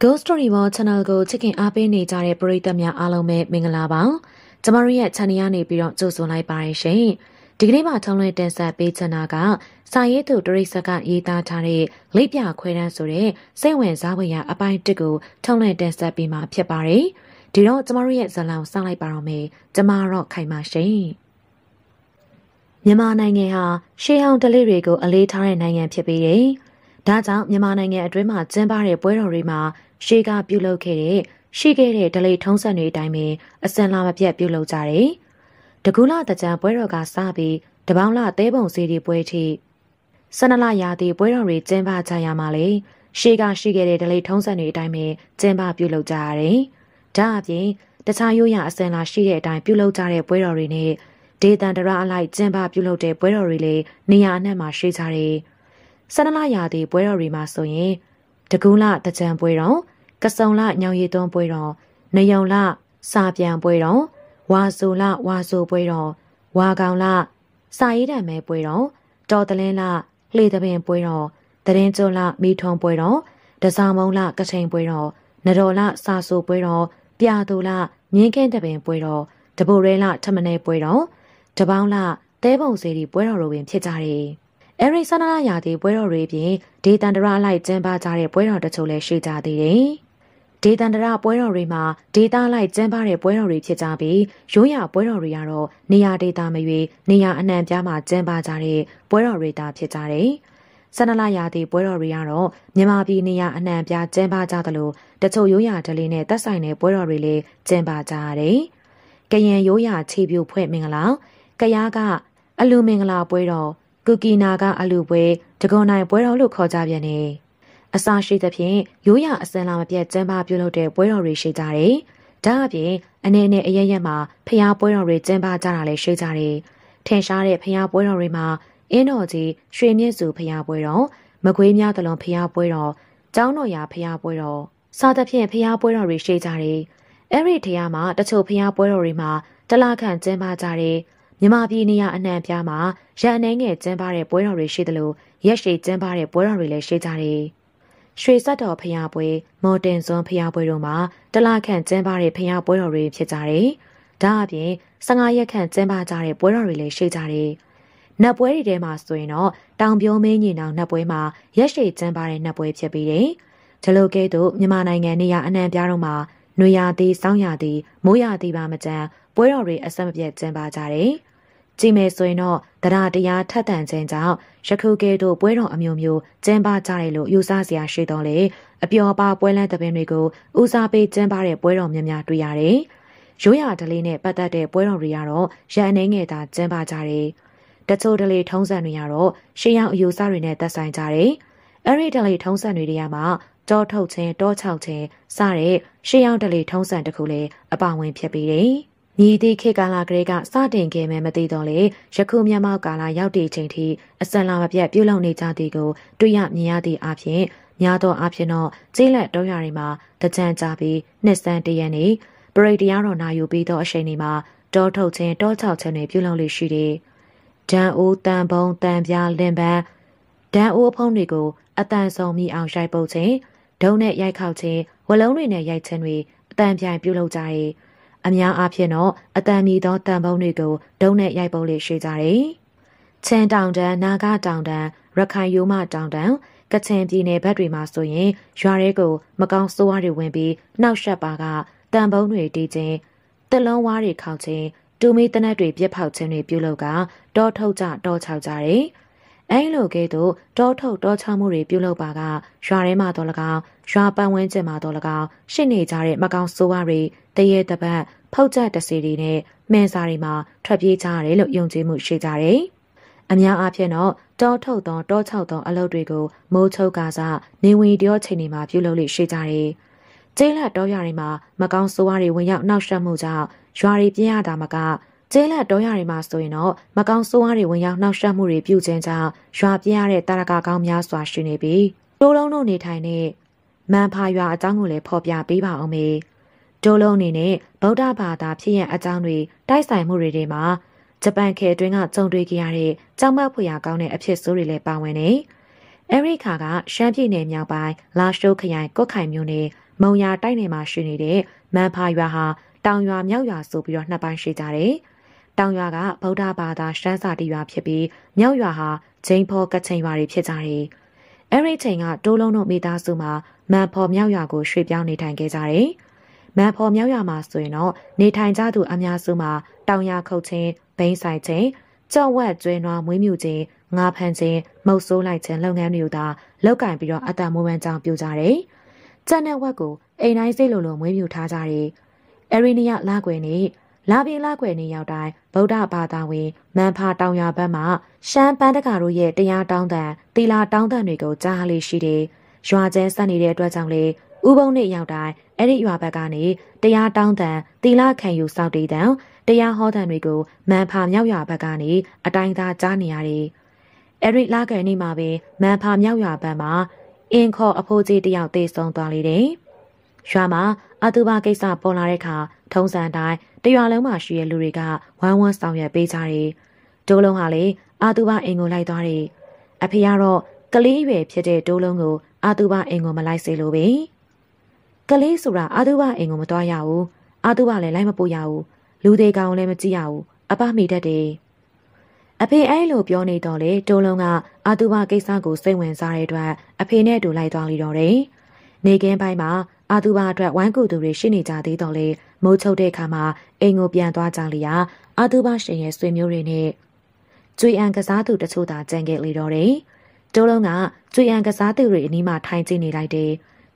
Ghost Story Mall Channel ကိုချစ်ခင်အားပေးနေကြတဲ့ပရိသတ်များအားလုံးပဲမင်္ဂလာပါ။ကျမတို့ရဲ့ channel ကနေပြီးတော့ကြိုဆိုလိုက်ပါရရှင်။ဒီကနေ့မှာထုံးလွှင့်တင်ဆက်ပေးချင်တာကစာရေးသူတရိစကရေးသားထားတဲ့လိပ်ပြခွဲတန်းဆိုတဲ့စိတ်ဝင်စားဖွယ်ရာအပိုင်းတစ်ကိုထုံးလွှင့်တင်ဆက်ပေးမှာဖြစ်ပါတယ်။ဒီတော့ကျမတို့ရဲ့ဇာတ်လမ်းကိုစလိုက်ပါတော့မယ်။ကျမတော့ခိုင်ပါရှင်။မြန်မာနိုင်ငံဟာရှေးဟောင်းဓလေ့တွေကိုအလေးထားတဲ့နိုင်ငံဖြစ်ပြီးတယ်။ဒါကြောင့်မြန်မာနိုင်ငံအတွင်းမှာကျင်းပတဲ့ပွဲတော်တွေမှာရှေးကပြုလုပ်ခဲ့တဲ့ ရှိခဲ့တဲ့ဒလိထုံးစံတွေအတိုင်းပဲအစံလာမပြတ်ပြုလုပ်ကြတယ်။တကူလာတကြံပွဲတော်ကစပြီးတပေါင်းလာတဲပုံစီတွေပွဲထိဆန္ဒလာရာသီပွဲတော်တွေကျင်းပကြရမှာလေ။ရှေးကရှိခဲ့တဲ့ဒလိထုံးစံတွေအတိုင်းပဲကျင်းပပြုလုပ်ကြရတယ်။ဒါအပြင်တခြားရိုးရာအစံလာရှိတဲ့အတိုင်းပြုလုပ်ကြတဲ့ပွဲတော်တွေနဲ့ဒေသန္တရအလိုက်ကျင်းပပြုလုပ်တဲ့ပွဲတော်တွေလည်းနေရာအနှံ့မှာရှိကြတယ်။ဆန္ဒလာရာသီပွဲတော်တွေမှာဆိုရင်တကူးလတကြံပွဲတော်ကစုံလညောင်ရည်သွန်းပွဲတော်နယုံလစာပြန်ပွဲတော်ဝါဆိုလဝါဆိုပွဲတော်ဝါကောင်လစာရေးတံမဲပွဲတော်တော်တလင်းလလှေသပင်ပွဲတော်တရင်ကျွလမိထုံပွဲတော်တစားမုံလကထိန်ပွဲတော်နတော်လစာဆိုပွဲတော်ပြာသူလမြင်းခင်းတပင်ပွဲတော်တဘိုရဲလထမနေပွဲတော်တပေါင်းလတဲပုံစေတီပွဲတော်လိုပင်ဖြစ်ကြတယ်အဲဒီဆန္ဒရာသီပွဲတော်တွေပြင်ဒေတန္တရအလိုက်ကျင်းပကြတဲ့ပွဲတော်တချို့လည်းရှိကြသေးတယ်။ဒေတန္တရပွဲတော်တွေမှာဒေတာလိုက်ကျင်းပတဲ့ပွဲတော်တွေဖြစ်ကြပြီးရိုးရာပွဲတော်တွေကတော့နေရာဒေတာမရွေနေရာအနှံ့ပြားမှာကျင်းပကြတဲ့ပွဲတော်တွေတာဖြစ်ကြတယ်။ဆန္ဒလာရာသီပွဲတော်တွေကတော့မြန်မာပြည်နေရအနှံပြားကျင်းပကြသလိုတချို့ရိုးရာဒလေးနဲ့တက်ဆိုင်တဲ့ပွဲတော်တွေလည်းကျင်းပကြရတယ်။ကရင်ရိုးရာခြေပြိုဖွဲ့မင်္ဂလာ၊ကရားကအလူမင်္ဂလာပွဲတော်ကူကီနာကအလူပွဲဒဂွန်နိုင်ပွဲတော်လို့ခေါ်ကြပြန်တယ်။အစရှိသဖြင့်ရိုးရအစင်လာမပြတ်ကျင်းပပြုလုပ်တဲ့ပွဲတော်တွေရှိကြတယ်။ဒါအပြင်အနေနဲ့အရရက်မှာဖျားပွဲတော်တွေကျင်းပကြတာလည်းရှိကြတယ်။ထင်ရှားတဲ့ဖျားပွဲတော်တွေမှာအင်းတော်ကြီးရွှေမြင့်စုဖျားပွဲတော်မကွေးများတလုံးဖျားပွဲတော်ကျောင်းတော်ရာဖျားပွဲတော်စသဖြင့်ဖျားပွဲတော်တွေရှိကြတယ်။အဲ့ဒီထရမှာတချို့ဖျားပွဲတော်တွေမှာတလခန့်ကျင်းပကြတယ်။မြန်မာပြည်နေရာအနှံ့အပြားမှာရန်အနေငယ်ကျင်းပတဲ့ပွဲတော်တွေရှိသလိုရက်ရှည်ကျင်းပတဲ့ပွဲတော်တွေလည်းရှိကြတယ်။ရွှေဆက်တော်ဖျားပွဲ၊မော်တင်စွန်းဖျားပွဲတို့မှာတလခန့်ကျင်းပတဲ့ဖျားပွဲတော်တွေဖြစ်ကြတယ်။ဒါအပြင်15ရက်ခန့်ကျင်းပကြတဲ့ပွဲတော်တွေလည်းရှိကြတယ်။နတ်ပွဲတွေထဲမှာဆိုရင်တော့တောင်ပြုံးမင်းညီနောင်နတ်ပွဲမှာရက်ရှည်ကျင်းပတဲ့နတ်ပွဲဖြစ်ပြီးတယ်။ဒီလိုကဲ့သို့မြန်မာနိုင်ငံနေရာအနှံ့အပြားတို့မှာနွေရာသီ၊ဆောင်းရာသီ၊မိုးရာသီပါမကြမ်းပွဲတော်တွေအဆက်မပြတ်ကျင်းပကြတယ်။ကြည့်မယ်ဆိုရင်တော့တရားတရားထက်တန်ခြင်းကြောင့်ရခုကဲတို့ပွဲတော်အမျိုးမျိုးကျင်းပကြတယ်လို့ယူဆစရာရှိတော့လေအပျော်ပါပွဲလန်းသဘင်တွေကိုဦးစားပေးကျင်းပတဲ့ပွဲတော်များများတွေ့ရတယ်။ရိုးရာဒလေးနဲ့ပတ်သက်တဲ့ပွဲတော်တွေကတော့ရန်အနေငယ်သာကျင်းပကြတယ်။တချို့ဒလေးထုံးစံတွေကတော့ရှေးရောက်အယူဆတွေနဲ့သက်ဆိုင်ကြတယ်။အဲ့ဒီဒလေးထုံးစံတွေတွေကမှတောထုတ်ခြင်းတောချောက်ခြင်းစတဲ့ရှေးရောက်ဒလေးထုံးစံတစ်ခုလည်းအပါဝင်ဖြစ်ပြီးတယ်။မြည်သည့်ခေတ်ကာလကလေးကစတင်ခဲ့မယ်မသိတော့လေယခုမြန်မာကာလရောက်တဲ့ချိန်ထိအစံလာမပြတ်ပြုတ်လောက်နေကြသည်ကိုတွေ့ရမြင်ရသည့်အပြင်များသောအားဖြင့်တော့ကျေးလက်တောရွာတွေမှာတကြံကြပြီးနှစ်စန်းတရက်နေပရိတ်တရားတော်နာယူပြီးသောအချိန်တွေမှာတောထုတ်ခြင်းတောချောက်ခြင်းတွေပြုလုပ်လို့ရှိတယ်။ဒံအိုးတန်ပုံတန်ပြားလင်ပန်းဒံအိုးအဖုံးတွေကိုအတန်ဆုံးမိအောင်ရိုက်ပုတ်ခြင်းဒုံနဲ့ရိုက်ခောက်ခြင်းဝလုံးတွေနဲ့ရိုက်ခြင်းတွေအတန်ပြိုင်ပြုလုပ်ကြတယ်။အများအားဖြင့်တော့အတန်နီသောတန်ပုံးတွေကိုဒုံးနဲ့ရိုက်ပုံးလေးရှိကြတယ်။ချင်းတောင်တန်း၊နာဂတောင်တန်း၊ရခိုင်ရိုးမတောင်တန်းကချင်ပြည်နယ်ဘက်တွေမှာဆိုရင်ရွာရဲကိုမကောင်းဆိုးဝါးတွေဝင်ပြီးနှောက်ယှက်ပါကတန်ပုံးတွေတီးခြင်းတလုံးဝါးတွေခောက်ခြင်းတူမီတနက်တွေပြက်ဖောက်ခြင်းတွေပြုလုပ်ကတောထုတ်ကြတောချောက်ကြတယ်။အဲလိုကဲသို့တောထုတ်တောချောက်မှုတွေပြုလုပ်ပါက ရွာထဲမှာတော့၎င်းရွာပတ်ဝန်းကျင်မှာတော့၎င်းရှစ်နေကြတဲ့မကောင်းဆိုးဝါးတွေတရေတပတ်ဖောက်ကျတစီတွေနဲ့မန်စာတွေမှာထွက်ပြေးကြရတယ်လို့ယုံကြည်မှုရှိကြတယ်။အများအားဖြင့်တော့တောထုတ်သောတောချောက်သော အလုပ်တွေကိုမိုးချုပ်ကစားနေဝင်တရောချိန်တွေမှာပြုလုပ်လို့ရှိကြတယ်။ကျဲလက်တောရတွေမှာမကောင်းဆိုးဝါးတွေဝင်ရောက်နှောက်ယှက်မှုကြောင့်ရွာတွေပြင်းရတာမကကျဲလက်တောရတွေမှာဆိုရင်တော့မကောင်းဆိုးဝါးတွေဝင်ရောက်နှောက်ယှက်မှုတွေပြုခြင်းကြောင့်ရွာပြင်းရတဲ့တာရကကောင်းများစွာရှိနေပြီးတိုးလုံးတို့နေထိုင်တဲ့မန်ဖာရွာအကြောင်းကိုလည်းဖော်ပြပေးပါအောင်မေ။ဒိုးလုံးအနေနဲ့ဗုဒ္ဓဘာသာဖြစ်ရန်အကြောင်းတွေတိုက်ဆိုင်မှုတွေတွေမှာဂျပန်ခေအတွင်းကကြုံတွေ့ခဲ့ရတဲ့ကြောက်မက်ဖွယ်ရာကောင်းတဲ့အဖြစ်ဆိုးတွေလည်းပါဝင်နေ။အဲဒီခါကရှမ်းပြည်နယ်မြောက်ပိုင်းလာရှိုးခရိုင်ကုတ်ခိုင်မြို့နယ်မုံရတိုက်နယ်မှာရှိနေတဲ့မန်ဖာရွာဟာတောင်ရွာမြောက်ရွာဆိုပြီးတော့နှစ်ပိုင်းရှိကြတယ်။တောင်ရွာကဗုဒ္ဓဘာသာ ရှမ်းစာတီရွာဖြစ်ပြီးမြောက်ရွာဟာဂျိန်ဖော်ကချင်ရွာတွေဖြစ်ကြတယ်။အဲဒီချိန်ကတိုးလုံးတို့မိသားစုမှာမန်ဖော်မြောက်ရွာကိုရွှေ့ပြောင်းနေထိုင်ခဲ့ကြတယ်။မန်ဖော်မြောက်ရမှာဆိုရင်တော့နေထိုင်ကြသူအများစုမှာတောင်ရခုတ်ခြင်း၊ဘိန်းဆိုင်ခြင်း၊ကြော့ဝက်ကျွဲနွားမွေးမြူခြင်း၊ငါဖန်ခြင်း၊မုတ်ဆိုးလိုက်ခြင်းလုပ်ငန်းမျိုးသာလုပ်ကင်ပြီးတော့အတန်မိုးဝမ်းကြောင်းပြုကြတယ်။ကြက်နဲ့ဝက်ကိုအိမ်တိုင်းစိတ်လိုလိုမွေးမြူထားကြတယ်။အရီနီယလာကွယ်နေ့လာပြင်းလာကွယ်နေရောက်တိုင်းဗုဒ္ဓဘာသာဝင်မန်ဖာတောင်ရဘက်မှရှမ်းပန်းတကာတို့ရဲ့တရားတောင်းတန်တီလာတောင်းတန်တွေကိုကြားလေရှိတယ်။ရွာကျဲဆက်နေတဲ့အတွက်ကြောင့်လေဥပုံနေ့ရောက်တိုင်းအဲ့ဒီရွာဘက်ကနေတရားတောင်းတန်သီလခံယူစောင့်တည်တန်တရားဟောတန်တွေကိုမန်ဖာမြောက်ရွာဘက်ကနေအတိုင်းသားကြားနေရတယ်။အဲ့ဒီလာကန်နေ့မှာပဲမန်ဖာမြောက်ရွာဘက်မှာအင်ခေါ်အဖိုးကြီးတယောက်တေဆုံးသွားလေတယ်။ရွာမှာအတူပါကိစ္စပေါ်လာတဲ့အခါထုံးစံတိုင်းတရွာလုံးမှာရှိတဲ့လူတွေကဝမ်းဝမ်းဆောင်ရွက်ပေးကြတယ်။ဒိုးလုံးဟာလေအာတူပါအိမ်ကိုလိုက်သွားတယ်။အဖေကတော့ကလေးရွယ်ဖြစ်တဲ့ဒိုးလုံးကိုအာတူပါအိမ်ကိုမလိုက်စေလိုပဲ။လေးဆိုတာအာသူဘအိမ်ကိုမသွားရဘူးအာသူဘလည်းလိုက်မပို့ရဘူးလူသေးကောင်လည်းမကြည့်ရဘူးအပမိတတ်တယ်အဖေအဲ့လိုပြောနေတော့လေတိုးလုံးကအာသူဘကိစ္စကိုစိတ်ဝင်စားတဲ့အတွက်အဖေနဲ့အတူလိုက်သွားလိတော့တယ်နေကင်းပိုင်းမှာအာသူဘအတွက်ဝိုင်းကူသူတွေရှိနေကြသေးတော့လေမိုးချုပ်တဲ့အခါမှာအိမ်ကိုပြန်သွားကြလျာအာသူဘရှင်ရဲ့ဆွေမျိုးတွေနဲ့ကျွေအံကစားသူတချို့သာကြံခဲ့လေတော့တယ်တိုးလုံးကကျွေအံကစားသူတွေအနီးမှာထိုင်ကြည့်နေလိုက်တယ်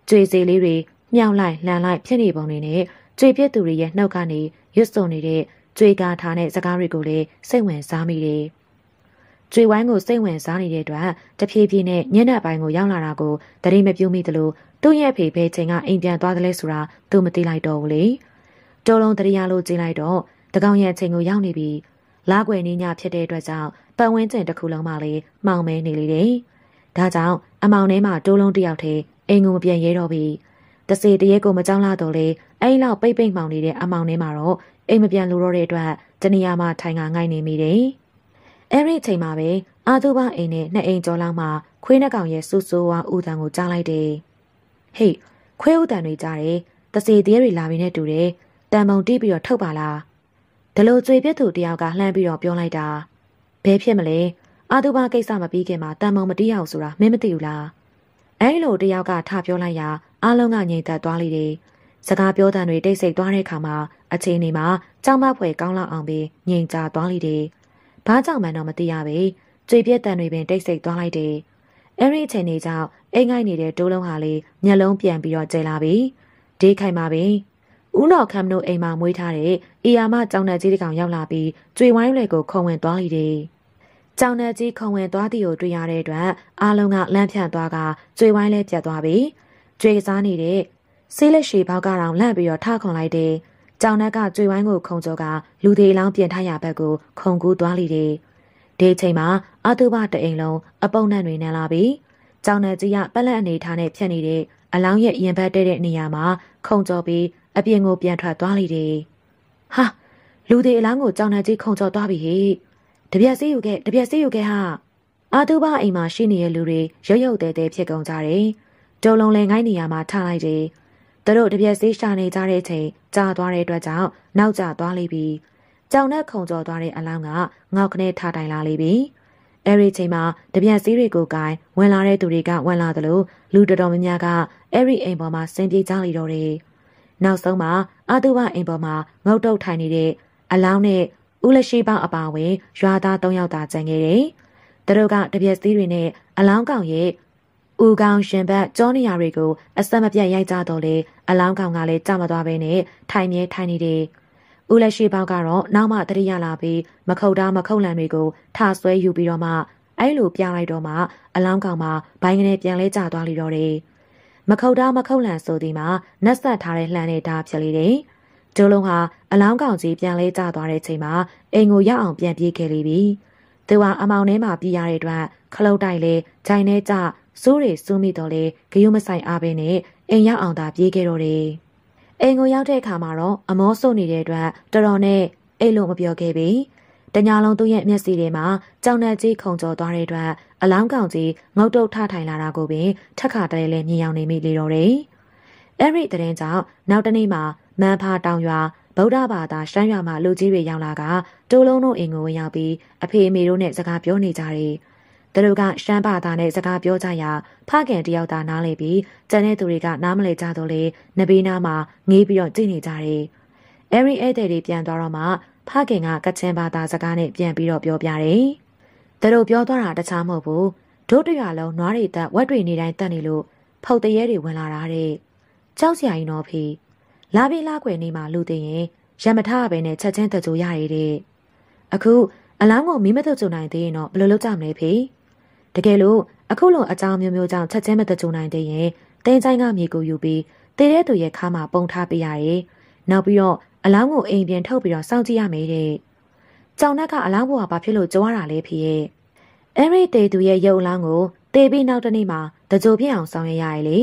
ကျွေစီလေးတွေမြောက်လိုက်လှန်လိုက်ဖြစ်နေပုံတွေနဲ့ကြွေပြစ်သူတွေရဲ့နှုတ်ကနေရွတ်စုံနေတဲ့ကြွေကာထားတဲ့စကားတွေကိုလည်းစိတ်ဝင်စားမိတယ်။ကြွေဝိုင်းကိုစိတ်ဝင်စားနေတဲ့အတွက်တဖြည်းဖြည်းနဲ့ညနေပိုင်းကိုရောက်လာတာကိုတတိမပြုမိသလိုသူ့ရဲ့အဖေဘယ်ချိန်ကအိမ်ပြန်သွားသလဲဆိုတာသူမသိလိုက်တော့ဘူးလေ။တော်လုံးတတိယလို့ကြည့်လိုက်တော့တကောင်ရဲ့အချိန်ကိုရောက်နေပြီးလားွယ်နေညဖြစ်တဲ့အတွက်ကြောင့်ပတ်ဝန်းကျင်တစ်ခုလုံးမှလည်းမှောင်မဲနေလေတယ်။ဒါကြောင့်အမောင်ထဲမှာတိုးလုံးတယောက်ထဲအိမ်ကိုမပြန်ရဲတော့ပြီးတစေတရေကိုမကြောက်လာတော့လေအဲ့လောက်ပိတ်ပိတ်မှောင်နေတဲ့အမောင်ထဲမှာတော့အိမ်မပြန်လို့တော့တဲ့အတွက်တနေရာမှာထိုင်ကငိုက်နေမိတယ်။အဲ့ဒီအချိန်မှာပဲအာသူဘအိမ်နဲ့နှစ်အိမ်ကျော်လောက်မှာ ခွေးနှကောင်ရဲ့ဆူဆူဝါဥတန်ကိုကြားလိုက်တယ်။ဟေ့ခွေးဥတန်တွေကြားတယ်။တစေတရေတွေလာပြီနဲ့တူတယ်။တံပုံတိပြီးတော့ထုတ်ပါလား။ဒီလိုကြွေပြစ်သူတယောက်ကလှမ်းပြီးတော့ပြောလိုက်တာ။ဘဲဖြစ်မလဲ။အာသူဘကိစ္စမပြီးခင်မှာတံပုံမတိရအောင်ဆိုတာမင်းမသိဘူးလား။အဲဒီလိုတယောက်ကထပြောလိုက်ရာအလုံးကငြိမ်သက်သွားလိမ့်တယ်။စကားပြောတဲ့တွေတိတ်ဆိတ်သွားတဲ့အခါမှာအချိန်တွေမှာကြောက်မဖွယ်ကောင်းလောက်အောင်ပြီးငြိမ်ချသွားလိမ့်တယ်။ဘာကြောင့်မှန်းတော့မသိရပေ။ကြွေပြက်တန်တွေပင်တိတ်ဆိတ်သွားလိုက်တယ်။အဲဒီအချိန်တွေကြောင့်အိမ်ငိုက်နေတဲ့တိုးလုံးဟာလေမျက်လုံးပြန်ပြီးတော့ကျဲလာပြီ။ဒေးခိုင်ပါပဲ။ဦးတော်ခမ်းတို့အိမ်မှာမွေးထားတဲ့အီယာမကြောင်တဲ့ကြီးတကောင်ရောက်လာပြီးကြွေဝိုင်းလေကိုခုံဝင်သွားလိမ့်တယ်။ကြောင်နယ်ကြီးခုံဝင်သွားသည်ကိုတွေ့ရတဲ့အတွက်အားလုံးကလန့်ဖြန့်သွားကကြွေဝိုင်းလဲပြတ်သွားပြီးကြွေစားနေတဲ့ဆေးလက်ရှည်ဘောက်ကတောင်လန့်ပြီးတော့ထခွန်လိုက်တယ်။ကြောင်နက်ကကြွေဝိုင်းကိုခုံကျော်ကလူသေးလောင်းပြင်ထားရဘက်ကိုခုံကူးသွားလိတယ်။ဒီချိန်မှာအာတုဘတအိမ်လုံးအပုံနဲ့တွေနန်းလာပြီးကြောင်နယ်ကြီးကပက်လက်အနေထားနဲ့ဖြတ်နေတဲ့အလောင်းရဲ့ရင်ဘတ်တဲ့တဲ့နေရာမှာ ခုံကျော်ပြီးအပြင်ကိုပြန်ထွက်သွားလိတယ်။ဟာလူသေးအလောင်းကိုကြောင်နယ်ကြီးခုံကျော်သွားပြီဟဲ့။တပြက်စေးယူခဲ့တပြက်စေးယူခဲ့ဟာအာသူဘအိမ်မှာရှိနေတဲ့လူတွေရုတ်ရုတ်တဲတဲဖြစ်ကုန်ကြတယ်။တုံလုံးလဲငိုင်းနေရမှာထားလိုက်တယ်။သူတို့တပြက်စေးရှာနေကြတဲ့အချိန်ကြာသွားတဲ့အတွက်ကြောင့်နောက်ကျသွားလိမ့်ပြီ။ကြောင်နဲ့ခုံကျော်သွားတဲ့အလောင်းကငေါက်ကနေထားတိုင်လာလိမ့်ပြီ။အဲဒီချိန်မှာတပြက်စေးတွေကိုကိုင်ဝင်လာတဲ့သူတွေကဝင်လာသလို လူတော်တော်များများကအဲဒီအိမ်ပေါ်မှာဆင်းပြေးကြလိမ့်တော့တယ်။နောက်ဆုံးမှာအာသူဘအိမ်ပေါ်မှာငုတ်တုတ်ထိုင်နေတဲ့အလောင်းနဲ့ဦးလက်ရှိပေါင်းအပါဝင်ရွာသား၃ယောက်သာကျန်ခဲ့တယ်။သူတို့ကတပြက်သေးတွေနဲ့အလောင်းကောင်ရဲ့ဦးကောင်ရှင်ဘက်ကြောနေရာတွေကိုအဆက်မပြတ်ရိုက်ကြတော့လေအလောင်းကောင်ကလည်းကြမသွားပဲနဲ့ထိုင်မြဲထိုင်နေတယ်။ဦးလက်ရှိပေါက်ကတော့နောက်မှတရိရလာပြီးမခုတ်တာမခုတ်လန်တွေကိုထဆွဲယူပြီးတော့မှအဲလိုပြလိုက်တော့မှ အလောင်းကောင်မှာဘိုင်းကနေပြန်လဲကျသွားလိတော့တယ်။မခုတ်တာမခုတ်လန်ဆိုဒီမှာနက်ဆက်ထားတဲ့လှန်နေတာဖြစ်လေတယ်။ကျိုးလုံးဟာအလောင်းကောင်ကြီးပြန်လဲကျသွားတဲ့ချိန်မှာအိမ်ကိုရောက်အောင်ပြန်ပြေးခဲ့လိမ့်ပြီ။သူဟာအမောင်ထဲမှာပြေးရတဲ့အတွက်ခလုတ်တိုက်လဲဂျိုင်ထဲကျစိုးတွေစူးမိတော့လေဂယုမဆိုင်အားပဲနဲ့အိမ်ရောက်အောင်သာပြေးခဲ့တော့တယ်။အိမ်ကိုရောက်တဲ့အခါမှာတော့အမောဆုပ်နေတဲ့အတွက်တော်တော်နဲ့အိတ်လုံးမပြောခဲ့ပြီ။တညာလုံးသူ့ရဲ့မျက်စိထဲမှာကြောင်နှက်ကြီးခုန်ကျော်သွားတဲ့အတွက်အလောင်းကောင်ကြီးငုတ်တုတ်ထထိုင်လာတာကိုပင်ထက်ခါတည်းလဲမြင်ရောက်နေမိလေတော့တယ်။အဲ့ဒီတဲ့ရင်ကြောင့်နောက်တနေ့မှာမန်ဖာတောင်ရွာဗုဒ္ဓဘာသာရှမ်းရွာမှာလူကြီးတွေရောက်လာကတိုးလုံးတို့အိမ်ကိုဝင်ရောက်ပြီး အဖေအမေတို့နဲ့စကားပြောနေကြတယ်။သူတို့ကရှမ်းဘာသာနဲ့စကားပြောကြရာဖခင်တယောက်သာနားလေပြီးကျန်တဲ့သူတွေကနားမလည်ကြတော့လေနဘေးနားမှာငေးပြီးတော့ကြည့်နေကြတယ်။အဲဒီဧည့်သည်တွေပြန်သွားတော့မှဖခင်ကကချင်ဘာသာစကားနဲ့ပြန်ပြီးတော့ပြောပြတယ်။သူတို့ပြောသွားတာတခြားမဟုတ်ဘူး။ဒုတရလုံးနွားတွေတက်ဝက်တွေနေတိုင်းတက်နေလို့ဖုတ်တရေတွေဝင်လာတာတဲ့။ကြောက်စရာရင်တော့ဖေးလာပြီးလာခွေနေမှာလို့သိရင်ရမထားပဲနဲ့ချက်ချင်းတကြိုရရတဲ့အခုအလောင်းကိုမီးမတကြိုနိုင်သေးရင်တော့ဘယ်လိုလုပ်ကြမလဲဖေတကယ်လို့အခုလုံအကြောင်းမျိုးမျိုးကြောင့်ချက်ချင်းမတကြိုနိုင်သေးရင်တင်းဆိုင်ကမြေကိုယူပြီးတဲတဲ့သူရဲ့ခါမှာပုံထားပေးရတယ်နောက်ပြီးတော့အလောင်းကိုအိမ်ပြန်ထုတ်ပြီးတော့စောင့်ကြည့်ရမယ်တဲ့ကြောင်နှက်ကအလောင်းပေါ်ကဘာဖြစ်လို့ကြုံရတာလဲဖေရဲ့အဲ့ဒီတေသူရဲ့ရုပ်အလောင်းကိုတေပြီးနောက်တနေ့မှာတကြိုပြင်းအောင်ဆောင်ရရရလေ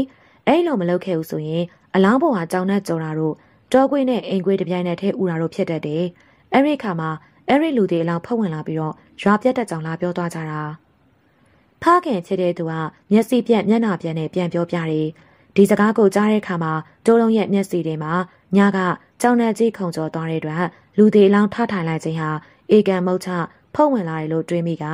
အဲ့လိုမလုပ်ခဲ့ဘူးဆိုရင်အလောင်းပေါ်ဟာကြောင်နဲ့ကြော်တာတို့တောခွေးနဲ့အိမ်ခွေးတပြိုင်နက်တည်းဥတာတို့ဖြစ်တတ်တယ်။အဲဒီခါမှာအဲဒီလူတွေအလောင်းဖုတ်ဝင်လာပြီးတော့ရွာပြတ်တက်ကြောင်လာပြောသွားကြတာ။ဖားခင်ချစ်တဲ့သူကမျက်စိပြက်မျက်နှာပြက်နဲ့ပြန်ပြောပြတယ်။ဒီစကားကိုကြားတဲ့ခါမှာတိုးလုံးရဲ့မျက်စိတွေမှာညာကကြောင်နဲ့ကြီးခုံကျော်သွားတဲ့အတွက်လူတွေအလောင်းထထိုင်လိုက်ခြင်းဟာအေကန်မုတ်ချဖုတ်ဝင်လာတယ်လို့တွေးမိက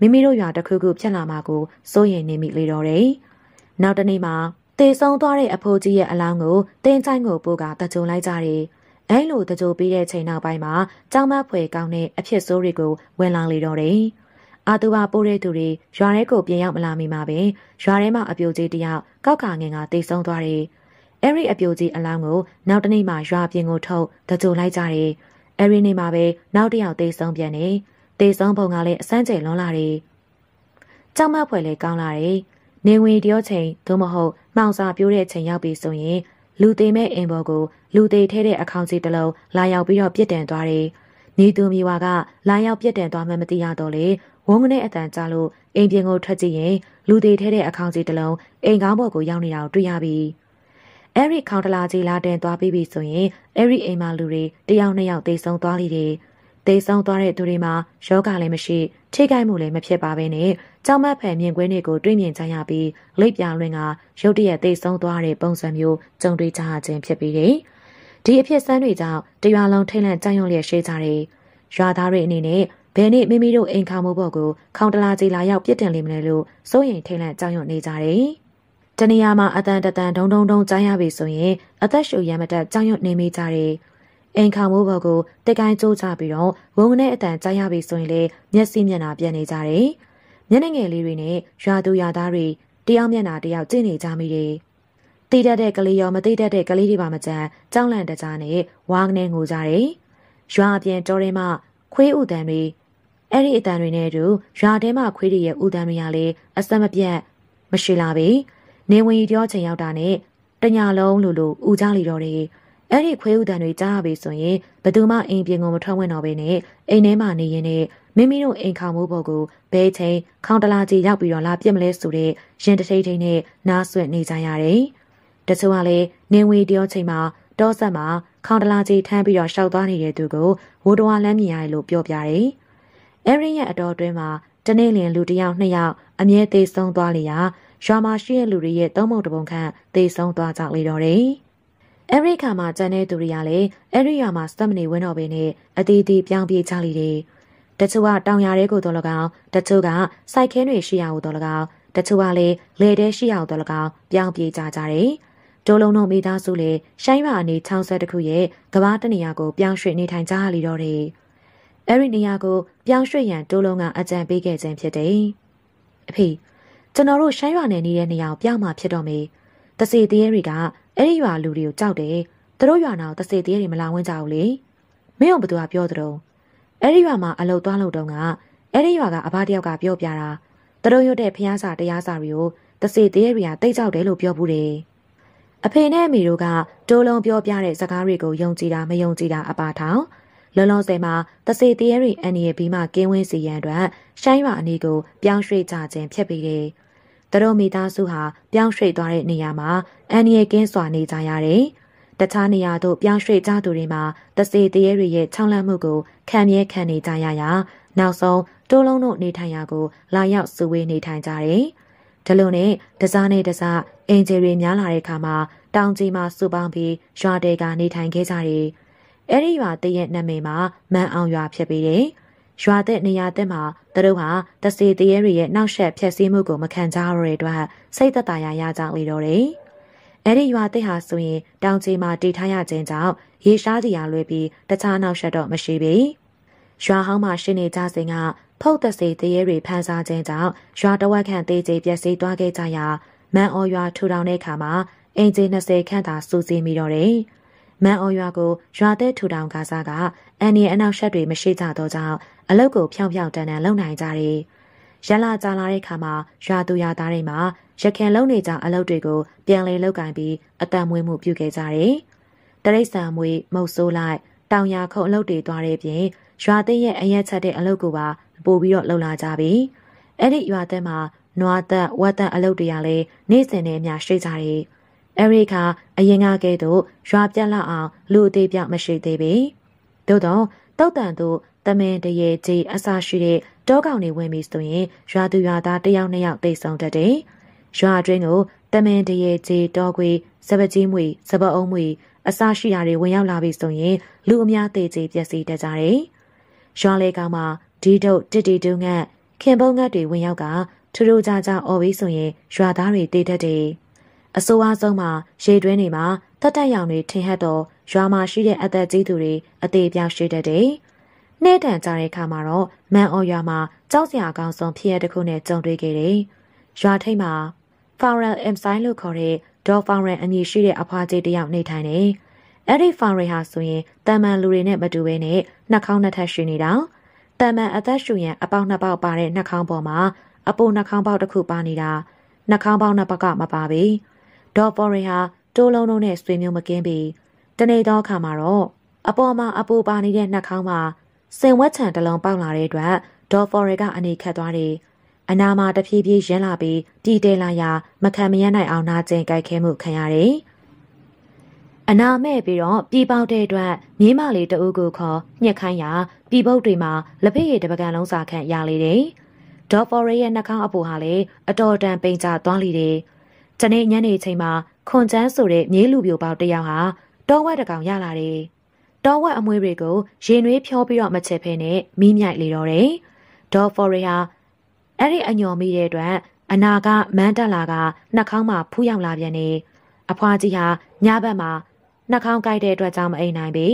မိမိတို့ရွာတစ်ခုခုဖြစ်လာမှာကိုစိုးရိမ်နေမိလေတော့တယ်။နောက်တနေ့မှာတေဆုံးသွားတဲ့အဖိုးကြီးရဲ့အလောင်းကိုတင်းချိုင်းကိုပို့ကတကြုံလိုက်ကြတယ်။အဲလိုတကြုံပြီးတဲ့ချိန်နောက်ပိုင်းမှာကြောင်မဖွယ်ကောင်းတဲ့အဖြစ်ဆိုးတွေကိုဝင်လာလေတော့တယ်။အာတူပါပို့တဲ့သူတွေရွာထဲကိုပြင်ရောက်မလာမီမှာပဲရွာထဲမှာအပြိုကြီးတယောက်ကောက်ကာငင်ကတေဆုံးသွားတယ်။အဲဒီအပြိုကြီးအလောင်းကိုနောက်တနေ့မှရွာပြင်ကိုထုတ်တကြုံလိုက်ကြတယ်။အဲဒီနေ့မှာပဲနောက်တစ်ယောက်တေဆုံးပြန်တယ်။တေဆုံးပုံကလည်းအစမ်းကျယ်လွန်လာတယ်။ကြောင်မဖွယ်လည်းကောင်းလာတယ်။နေဝင်တရောချိန်သို့မဟုတ်မှောင်စာပြိုးတဲ့ချိန်ရောက်ပြီဆိုရင်လူသေးမဲ့အိမ်ပေါ်ကိုလူသေးထဲတဲ့အခေါင်စီတစ်လုံးလာရောက်ပြီးတော့ပြစ်တင်သွားတယ်။နေသူမိဝါကလာရောက်ပြစ်တင်သွားမှမသိရတော့လေဝုန်းကနေအတန်ကြားလို့အိမ်ပြင်ကိုထွက်ကြည့်ရင်လူသေးထဲတဲ့အခေါင်စီတစ်လုံးအိမ်ကောင်းပေါ်ကိုရောက်နေတာကိုတွေ့ရပြီ။အဲ့ဒီခေါင်တလာကြီးလာတင်သွားပြီးပြီဆိုရင်အဲ့ဒီအိမ်မှာလူတွေတယောက်နှစ်ယောက်တိတ်ဆုံသွားလိမ့်တယ်။တိတ်ဆုံသွားတဲ့သူတွေမှာယောဂလည်းမရှိထိခိုက်မှုလည်းမဖြစ်ပါဘဲနဲ့ကြောက်မက်ဖယ်မြင်ကွင်းတွေကိုတွေ့မြင်ကြရပြီးလိပ်ပြလွင်ကရုတ်တရက်သိဆုံးသွားတဲ့ပုံစံမျိုးကြုံတွေ့ကြရခြင်းဖြစ်ပြီးတယ်။ဒီအဖြစ်ဆန်းတွေကြောင့်တရွာလုံးထိတ်လန့်ကြောက်ရွံ့လျက်ရှိကြတယ်။ရွာသားတွေအနေနဲ့ဘယ်နေ့မိမိတို့အိမ်ခေါမှုဘော့ကိုခေါင်တလာကြီးလာရောက်ပြစ်တင်လိမ့်မလဲလို့စိုးရိမ်ထိတ်လန့်ကြောက်ရွံ့နေကြတယ်။တနေရာမှာအတန်တတန်ဒုံဒုံဒုံကြားရပြီဆိုရင်အသက်ရှူရမ်းမတက်ကြောက်ရွံ့နေမိကြတယ်။အိမ်ခေါမိုးဘော်ကိုတက်ကိုင်းကြိုးချပြီးတော့ဝုံနဲ့အတန်ကြားရပြီဆိုရင်လေမျက်စိမျက်နှာပြန်နေကြတယ်။မျက်နှာငယ်လေးတွေနဲ့ရွာသူရွာသားတွေတယောက်မျက်နှာတယောက်ကြည့်နေကြမိတယ်။တည်တတ်တဲ့ကလေးရော မတည်တတ်တဲ့ကလေးတွေပါမကြမ်းကြောက်လန့်တကြားနဲ့ဝါကနေငိုကြတယ်။ရွာအပြင်တော်ရဲမှခွေးဥတန်တွေအဲ့ဒီအတန်တွေနဲ့အတူရွာထဲမှာ ခွေးတွေရဲ့ဥတန်တွေကလည်းအဆက်မပြတ်မရှိလာပေ။နေဝင်ရီပြောချိန်ရောက်တာနဲ့တညာလုံးလိုလိုဥကြလီတော်တွေအဲ့ဒီခွေးဥတန်တွေကြားရပြီဆိုရင်ဘသူမှအိမ်ပြင်ကိုမထွက်ဝင်တော့ဘဲနဲ့အိမ်ထဲမှာနေရင်နဲ့မိမိတို့အိမ်ခေါင်မိုးပေါ်ကိုဘဲချိန်ခေါင်တလာကြီးရောက်ပြီးတော့လာပြစ်မလဲဆိုတဲ့ရင်တထိတ်ထိတ်နဲ့နားဆွဲ့နေကြရတယ်။တချို့ကလည်းနေဝေတယောချိန်မှာတောဆက်မှာခေါင်တလာကြီးထမ်းပြီးတော့ရှောက်သွား နေတဲ့သူကိုဝိုးတော်လမ်းမြင်ရတယ်လို့ပြောပြတယ်။အဲရင်ရဲ့အတော်အတွင်းမှာတနေ့လင်လူတယောက်နှစ်ယောက်အမြဲသေးဆုံးသွားလေရာ ရွာမှာရှိတဲ့လူတွေရဲ့သုံးပုံတစ်ပုံခန့်သေဆုံးသွားကြလေတော့တယ်။အဲဒီခါမှာကျန်တဲ့သူတွေကလည်းအဲဒီရွာမှာစက်မနေဝင်းတော့ပင်နဲ့အသေးသေးပြောင်းပြေးကြလေတယ်။တချို့ကတောင်ယာတဲကိုတော်လကောင်တချို့ကစိုက်ခင်းတွေရှိရဟုတော်လကောင်တချို့ကလည်းလေတဲရှိရဟုတော်လကောင်ပြောင်းပြေးကြကြတယ်ဒိုးလုံးတို့မိသားစုလေရှိုင်းရအနေ60တခုရဲ့ကဘာတနေရာကိုပြောင်းရွှေ့နေထိုင်ကြရလီတော့တယ်အဲ့ဒီနေရာကိုပြောင်းရွှေ့ရန်ဒိုးလုံးကအကြံပေးခဲ့ခြင်းဖြစ်တယ်အဖေကျွန်တော်တို့ရှိုင်းရနယ်နေတဲ့နေရာကိုပြောင်းมาဖြစ်တော့မေတစေတရေတွေကအဲ့ဒီရွာလူတွေကိုကြောက်တယ်သူတို့ရွာနာကိုတစေတရေတွေမလာဝင်ကြဘူးလေမင်းတို့ဘသူကပြောသတုံးအဲ့ဒီရွာမှာအလုတ်သွားလို့တုန်းကအဲ့ဒီရွာကအဘတယောက်ကပြောပြတာတရုံရွတ်တဲ့ဖျားစာတရားစာတွေကိုတစေတရေတွေကတိတ်ကြောက်တယ်လို့ပြောဘူးတယ်အဖေနဲ့အမေတို့ကတိုးလုံးပြောပြတဲ့စကားတွေကိုယုံကြည်တာမယုံကြည်တာအပါထောင်လောလောဆယ်မှာတစေတရေတွေအန်ရဲ့ဘီမကင်းဝင်းစီရန်အတွက်ရှိုင်းရွာအနီးကိုပြောင်းရွှေ့ကြခြင်းဖြစ်ပြီးတယ်တရုံမိသားစုဟာပြောင်းရွှေ့သွားတဲ့နေရာမှာအန်ရဲ့ကင်းစွာနေကြရတယ်တခြားနေရာသို့ပြောင်းရွှေ့ကြသူတွေမှာတစေတရေတွေရဲ့ခြောက်လန့်မှုကိုခံမြဲခံနေကြရရာ နောက်ဆုံးတိုးလုံးတို့နေထိုင်ရာကိုလာရောက်စုဝေးနေထိုင်ကြတယ်။ဒီလိုနဲ့တစားနဲ့တစားအင်ဂျင်တွေများလာတဲ့အခါမှာတောင်ကြီးမှာ စုပေါင်းပြီးရွာတဲကနေထိုင်ခဲ့ကြတယ်။အဲဒီရွာတည့်ရဲ့နာမည်မှာမန်အောင်ရွာဖြစ်ပြီးတယ်။ရွာတဲ့နေရာတဲ့မှာသူတို့ဟာတစေတရေတွေရဲ့နောက်ဆက်ဖြက်စီးမှုကိုမခံကြရတဲ့အတွက်စိတ်သက်သာရာရကြလေတော့တယ်။အဲ့ဒီရွာသိပ်ဟာဆိုရင်တောင်ချေမှာတည်ထားရခြင်းကြောင့်ရေရှားစီရလွဲပြီးတခြားနောက်ဆက်တော့မရှိပြီ။ရွာဟောင်းမှာရှိနေကြစဉ်ကဖုတ်သက်စေတရေတွေဖန်ဆာခြင်းကြောင့်ရွာတဝက်ခန့်တေးကျေပျက်စီးသွားခဲ့ကြရာမန်အော်ရွာထူထောင်တဲ့အခါမှာအင်ဂျင်20ခန့်သာစူးစီးမိတော့တယ်။မန်အော်ရွာကိုရွာတဲ့ထူထောင်ကစားကအန်ရအနောက်ဆက်တွေမရှိကြတော့ကြောင့်အလုတ်ကိုဖြောင်ဖြောင်တန်တန်လုံနိုင်ကြတယ်။ရလာကြလာတဲ့အခါမှာရွာသူရွာသားတွေမှာရခင်လုံနေကြအလုပ်တွေကိုပြန်လည်လုပ်ကင်ပြီးအတံမွေးမှုပြုခဲ့ကြတယ်။တရိษံမွေမုတ်ဆိုးလိုက်တောင်ယာခုံအလုပ်တွေသွားတဲ့ပြင် ရွာသိရဲ့အရက်ချက်တဲ့အလုပ်ကိုပါပို့ပြီးတော့လှုပ်လာကြပြီ။အဲ့ဒီရွာသက်မှာနွားသက်ဝက်သက်အလုပ်တွေကလည်းနေ့စဉ်နဲ့အမျှရှိကြတယ်။အဲ့ဒီခါအရင်ကကဲတော့ရွာပြက်လောက်အောင်လူအသေးပြောက်မရှိသေးပေ။သို့တော့တောက်တန်တို့တမင်တရေကြီးအစာရှိတဲ့တောကောင်တွေဝင်ပြီဆိုရင် ရွာသူရွာသားတယောက်နှစ်ယောက်တိတ်ဆုံးတတ်တယ်။ရွာအတွင်းကိုတမင်တရေကျေတောခွေစပကြီးမွေစပအုံးမွေအစရှိရာတွေဝင်ရောက်လာပြီဆိုရင်လူအများသေးကျေပျက်စီးတတ်ကြတယ်။ရွာလေကောင်မှာဒီတုတ်တစ်တီတုံငတ်ခင်ပုံငတ်တွေဝင်ရောက်ကထူထူကြကြအော်ပြီးဆိုရင် ရွာသားတွေတေးတတ်တယ်။အစိုးရဆုံးမှာ ရေတွင်းတွေမှာတတ်တက်ရောင်တွေထင်ဟပ်တော့ရွာမှာရှိတဲ့အသက်ကြီးသူတွေအသေးပြောင်းရှိတတ်တယ်။နှဲ့တန်ကြတဲ့အခါမှာတော့မန်အော်ရွာမှာကြောက်စရာအကောင်းဆုံးဖြစ်ရတဲ့ခုနဲ့ကြုံတွေ့ခဲ့တယ်။ရွာထိပ်မှာ Farrell Enzyme လို့ခေါ်တဲ့ Dog Farrell အမည်ရှိတဲ့အဖွားကြီးတယောက်နေထိုင်နေ။အဲ့ဒီ Farrell ဟာဆိုရင်တာမန်လူတွေနဲ့မတူဘဲနဲ့နှာခေါင်းနှစ်ထပ်ရှိနေတာ။တာမန်အသက်ရှူရန်အပေါက်နှစ်ပေါက်ပါတဲ့နှာခေါင်းပေါ်မှာအပိုနှာခေါင်းပေါက်တစ်ခုပါနေတာ။နှာခေါင်းပေါက်နှစ်ပေါက်ကမပါဘူး။ Dog Farrell ဟာတိုးလုံးလုံးနဲ့ဆွေမျိုးမကင်းပြီးတနေ့တော့ခါမှာတော့အပေါ်မှာအပိုပါနေတဲ့နှာခေါင်းမှာစင်ဝက်ခြံတစ်လုံးပေါက်လာတဲ့အတွက်ဒေါ်ဖော်ရကအနေခတ်သွားတယ်။အနာမှာတဖြည်းဖြည်းရင်းလာပြီးတည်တဲလာရာ မခံမရနိုင်အောင်နာကျင်ကြိုက်ခဲမှုခံရတယ်။အနာမဲ့ပြီးတော့ပြည်ပေါက်တဲ့အတွက်မြင်းမလေးတအုပ်ကိုခေါ်ညှက်ခိုင်းရာပြည်ပုတ်တွေမှာလက်ဖက်ရည်တပကံလုံးစာခန့်ရလေတယ်။ဒေါ်ဖော်ရရဲ့နှာခေါင်းအပူဟာလည်းအတော်တန်ပိန်ကျသွားလိတယ်။ဒီနေ့ညနေချိန်မှာခွန်ချန်းဆိုတဲ့မြေးလူပြိုပေါက်တယောက်ဟာတောဝက်တကောင်ရလာတယ်။တောဝက်အမွေးတွေကိုရေနွေးဖြောပြီးတော့မချက်ဖဲနဲ့မိမြိုက်လေတော့တယ်။ဒေါ်ဖော်ရီဟာအဲ့ဒီအညော်မိတဲ့အတွက်အနာကမန်းတက်လာကနှာခေါင်းမှာဖူးရောက်လာပြန်နေအဖွားကြီးဟာညဘက်မှာနှာခေါင်းကိုက်တဲ့အတွက်ကြောင့်မအိမ်နိုင်ပေ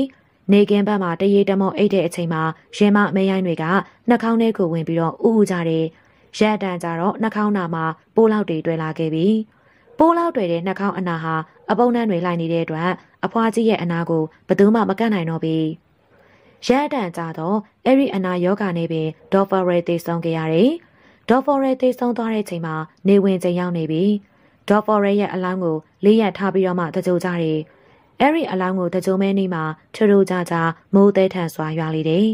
နေကင်းဘက်မှာတရေတမောအိတ်တဲ့အချိန်မှာရင်မမဲရိုင်းတွေကနှာခေါင်းထဲကိုဝင်ပြီးတော့ဥဥကြတယ်ရက်တန်ကြတော့နှာခေါင်းနာမှာပိုးလောက်တွေတွေ့လာခဲ့ပြီပိုးလောက်တွေတဲ့နှာခေါင်းအနာဟာအပုံနှံတွေလိုက်နေတဲ့အတွက်အဖွားကြီးရဲ့အနာကိုဘယ်သူမှမကန့်နိုင်တော့ပြီရက်တန်ကြတော့အဲ့ဒီအနာယောဂာနေပင်ဒေါ်ဖရယ်သေဆုံးခဲ့ရတယ်ဒေါ်ဖော်ရဲတိတ်ဆုံးသွားတဲ့ချိန်မှာနေဝင်ချိန်ရောက်နေပြီဒေါ်ဖော်ရဲရဲ့အလောင်းကိုလေးရက်ထားပြီးတော့မှတကြိုကြတယ်အဲ့ဒီအလောင်းကိုတကြိုမဲနေမှာထူထူကြကြမိုးသေးထန်စွာရွာလေတယ်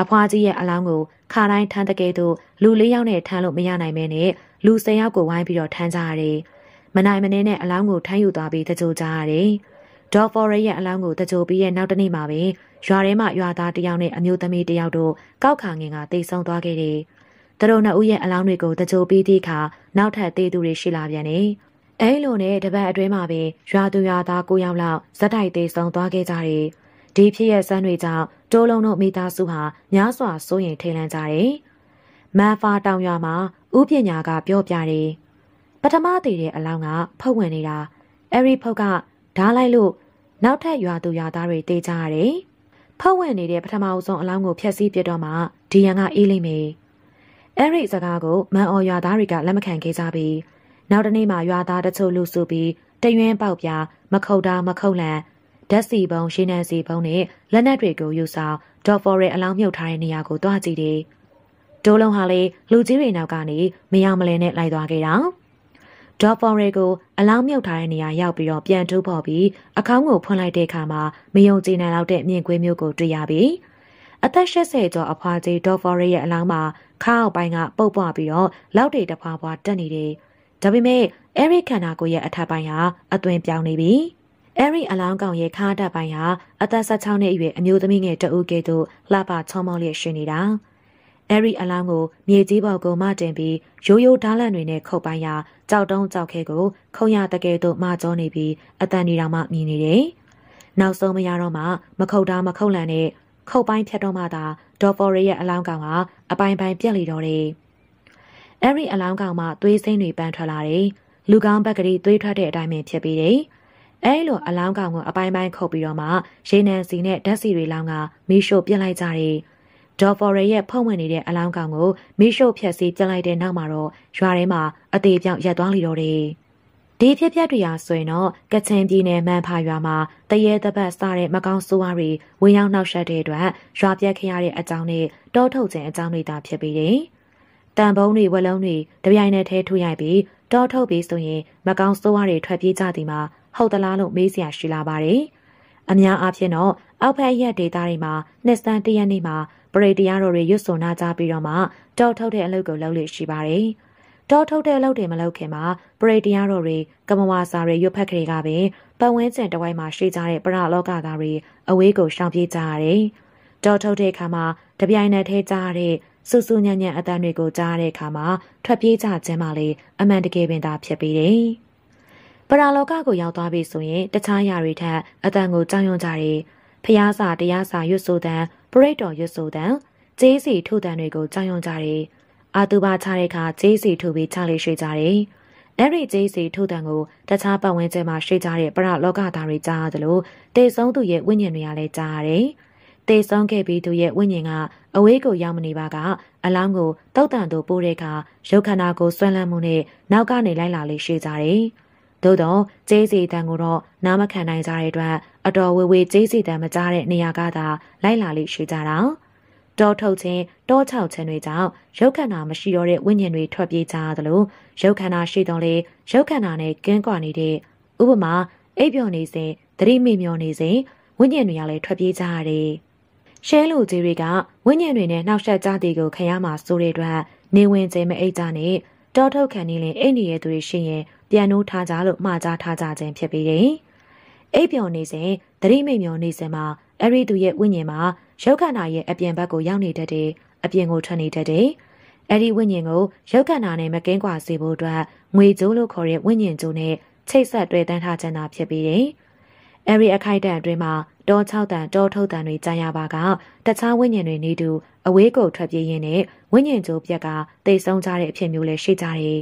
အဖွားကြီးရဲ့အလောင်းကိုခါတိုင်းထမ်းတကယ်သို့လူလေးယောက်နဲ့ထမ်းလို့မရနိုင်မဲနဲ့လူ၁၀ယောက်ကိုဝိုင်းပြီးတော့ထမ်းကြရတယ်မနိုင်မနေနဲ့အလောင်းကိုထမ်းယူသွားပြီးတကြိုကြရတယ်ဒေါ်ဖော်ရဲရဲ့အလောင်းကိုတကြိုပြီးရဲ့နောက်တနေ့မှာပဲရွာထဲမှာရွာသားတယောက်နဲ့အမျိုးသမီးတယောက်တို့ကောက်ခါငင်ကတိတ်ဆုံသွားခဲ့တယ်။သူတို့နှစ်ဦးရဲ့အလောင်းတွေကိုတကြိုပြီးသည့်အခါနောက်ထပ်သေးသူတွေရှိလာပြန်တယ်။အဲလိုနဲ့တပတ်အတွင်းမှာပဲရွာသူရွာသားကိုယောက်လောက်ဇက်တိုက်သေးဆုံးသွားခဲ့ကြတယ်။ဒီဖြစ်ရဲ့စမ်းတွေကြောင့်တိုးလုံးတို့မိသားစုဟာများစွာစိုးရိမ်ထိတ်လန့်ကြတယ်။မန်ဖာတောင်ရွာမှာဥပညာကပြောပြတယ်။ပထမသေးတဲ့အလောင်းကဖုတ်ဝင်နေတာအဲဒီဖုတ်ကဓာလိုက်လို့နောက်ထပ်ရွာသူရွာသားတွေတေးကြရတယ်။ဖုတ်ဝင်နေတဲ့ပထမအဆုံးအလောင်းကိုဖျက်ဆီးပြတော့မှဒီရန်ကအေးလိမ့်မယ်။အဲ့ဒီစကားကိုမန်အော်ရွာသားတွေကလက်မခံခဲ့ကြပြီးနောက်တနေ့မှရွာသားတချို့လူစုပြီးတရွင်းပေါက်ပြားမခုတ်တာမခုတ်လန်ဓာတ်စီပုံရှင်းနံစီပုံနဲ့လက်နက်တွေကိုယူဆောင်ဒေါ်ဖော်ရဲအလောင်းမြုပ်ထားတဲ့နေရာကိုတွားကြည့်တယ်။ဒိုးလုံးဟာလေလူကြီးတွေနောက်ကနေမယောင်မလဲနဲ့လိုက်သွားခဲ့တာ။ဒေါ်ဖော်ရဲကိုအလောင်းမြုပ်ထားတဲ့နေရာရောက်ပြီးတော့ပြန်ထိုးပေါ်ပြီးအကောင်းကိုဖွင့်လိုက်တဲ့အခါမှာမယုံကြည်နိုင်လောက်တဲ့မြင်ကွေးမျိုးကိုတွေ့ရပြီး။အသက်80ကျော်အဖွားကြီးဒေါ်ဖော်ရီရဲ့အလောင်းမှာခါအောက်ပိုင်းကပုတ်ပွားပြီးတော့လောက်တွေတဖွာဖွာတက်နေတယ်။ဒါပေမဲ့အဲရီခန္ဓာကိုယ်ရဲ့အထက်ပိုင်းဟာအသွင်ပြောင်းနေပြီ။အဲရီအလောင်းကောင်ရဲ့ခါတက်ပိုင်းဟာအသက်16နှစ်အရွယ်အမျိုးသမီးငယ်တဦးကဲ့သို့လှပချောင်းမောင်းလျက်ရှိနေတာ။အဲရီအလောင်းကိုမြေကြီးပေါကုံမတင်ပြီးရိုးရိုးဓာလန့်တွေနဲ့ခုတ်ပိုင်းရာကြောက်တုံးကြောက်ခဲကိုခုံရတကယ်သို့မကြောနေပြီးအတန်ဒီတောင်မှမြင်နေတယ်။နောက်ဆုံးမရတော့မှမခုတ်တာမခုတ်လန်တဲ့ခုတ်ပိုင်းဖြတ်တော့မှသာဒေါ်ဖော်ရရဲ့အလောင်းကောင်ကအပိုင်ပိုင်ပြက်လေတော့တယ်။အဲဒီအလောင်းကောင်မှသွေးစိမ့်တွေပန်းထွက်လာတယ်။လူကောင်ဘက်ကလေးသွေးထွက်တဲ့အတိုင်းပဲဖြစ်ပြီးတယ်။အဲလိုအလောင်းကောင်ကိုအပိုင်ပိုင်ခုတ်ပြီးတော့မှ ရေနံစီနဲ့ဓာတ်စီတွေလောင်းကမီးရှို့ပြက်လိုက်ကြတယ်။ဒေါ်ဖော်ရရဲ့ဖုံးဝင်နေတဲ့အလောင်းကောင်ကိုမီးရှို့ဖျက်ဆီးပြက်လိုက်တဲ့နောက်မှာတော့ရွာထဲမှာအသေးပြောင်ရက်သွားလေတော့တယ်။ဒီဖြစ်ပျက်တွေဟာဆိုရင်တော့ကချင်ပြည်နယ်မန်ဖာရွာမှာတရေတပတ်စတဲ့မကောင်းဆိုးဝါးတွေဝင်ရောက်နှောက်ယှက်တဲ့အတွက်ရွာပြက်ခရတဲ့အကြောင်းနဲ့တောထုတ်ခြင်းအကြောင်းတွေသာဖြစ်ပြီးတယ်။တန်ပုံးတွေဝက်လုံးတွေတပြိုင်နက်တည်းထုရိုက်ပြီးတောထုတ်ပြီးဆိုရင်မကောင်းဆိုးဝါးတွေထွက်ပြေးကြသည်မှာဟုတ်သလားလို့မေးစရာရှိလာပါတယ်။အများအားဖြင့်တော့အောက်ဖက်ရက်ဒေသတွေမှာနှစ်စန်းတရက်နေ့မှာပရိတရားတော်တွေရွတ်ဆိုနာကြပြီးတော့မှတောထုတ်တဲ့အလုပ်ကိုလုပ်လို့ရှိပါတယ်။တောထုတ်တဲ့အလုပ်တွေမလုပ်ခင်မှာပရိတ်တရားတော်တွေကမဝါစာတွေရွတ်ဖက်ကြတွေကပင်ပတ်ဝန်းကျင်တဝိုက်မှာရှိကြတဲ့ပရလောကသားတွေအဝေးကိုရှောင်ပြေးကြရတယ်။တောထုတ်တဲ့အခါမှာတပြိုင်နက်တည်းကြားရတဲ့ဆူဆူညံ့ညံ့အတန်တွေကိုကြားရတဲ့အခါမှာထွက်ပြေးကြခြင်းမှလေအမှန်တကယ်ပင်သာဖြစ်ပေတယ်။ပရလောကကိုရောက်သွားပြီဆိုရင်တခြားယာတွေထက်အတန်ကိုကြောက်ရွံ့ကြတယ်။ဖျားစာတရားစာရွတ်ဆိုတဲ့ပရိတ်တော်ရွတ်ဆိုတဲ့ကျေးစီထုတန်တွေကိုကြောက်ရွံ့ကြတယ်။အာသူဘာချတဲ့အခါဂျေးစီထိုးပြီးချလေးရွှေ့ကြတယ်။အဲ့ဒီဂျေးစီထိုးတံကိုတခြားပတ်ဝန်းကျင်မှာရွှေ့ကြတဲ့ပရလောကသားတွေကြားရတယ်လို့တေဆုံးသူရဲ့ဝိညာဉ်တွေကလည်းကြားရတယ်။တေဆုံးခဲ့ပြီးသူရဲ့ဝိညာဉ်ကအဝေးကိုရောက်မနေပါကအလောင်းကိုတုတ်တန်သို့ပို့တဲ့အခါရုပ်ခန္ဓာကိုဆွဲလန်းမှုနဲ့နောက်ကနေလိုက်လာလေးရွှေ့ကြတယ်။သို့တော့ကျေးစီတန်ကိုတော့နားမခံနိုင်ကြတဲ့အတွက်အတော်ဝေဝေကျေးစီတန်မကြားတဲ့နေရာကသာလိုက်လာလိရှိကြတာ။တောထုတ်ခြင်းတောချောက်ခြင်းတွေကြောင့်ရုပ်ခန္ဓာမရှိတော့တဲ့ဝိညာဉ်တွေထွက်ပြေးကြသလိုရုပ်ခန္ဓာရှိတော့လေရုပ်ခန္ဓာနဲ့ကင်းကွာနေတဲ့ဥပမာအိပ်ပျော်နေစဉ်သတိမေ့မျောနေစဉ်ဝိညာဉ်တွေကလည်းထွက်ပြေးကြရတယ်။ရှဲလူကြီးတွေကဝိညာဉ်တွေနဲ့နှောက်ယှက်ကြတဲ့ကိုခံရမှာဆိုတဲ့အတွက် နေဝင်ခြင်းမအိပ်ကြနဲ့တောထုတ်ခံနေရင်အိပ်နေတဲ့သူတွေရှိရင်ပြန်နိုးထားကြလို့မှားကြထားကြခြင်းဖြစ်ပြီးတယ်။အိပ်ပျော်နေစဉ်သတိမိတ်မျောနေစဉ်မှာအရိသူရဲ့ဝိညာဉ်မှာရုပ်ခန္ဓာရဲ့အပြင်ဘက်ကိုရောက်နေတတ်တယ်အပြင်ကိုထွက်နေတတ်တယ်အဲ့ဒီဝိညာဉ်ကိုရုပ်ခန္ဓာနဲ့မကင်းကွာစေဖို့အတွက်ငွေကြိုးလို့ခေါ်တဲ့ဝိညာဉ်ကြိုးနဲ့ချိတ်ဆက်တွေ့တန်းထားခြင်းသာဖြစ်ပြီးတယ်အဲ့ဒီအခိုက်အတန့်အတွင်းမှာတော၆တန်တောထုတ်တန်တွေကြာရပါကတခြားဝိညာဉ်တွေနေတူအဝေးကိုထွက်ပြေးရင်းနဲ့ဝိညာဉ်ကြိုးပြက်ကတိတ်ဆုံးကြတဲ့အဖြစ်မျိုးလည်းရှိကြတယ်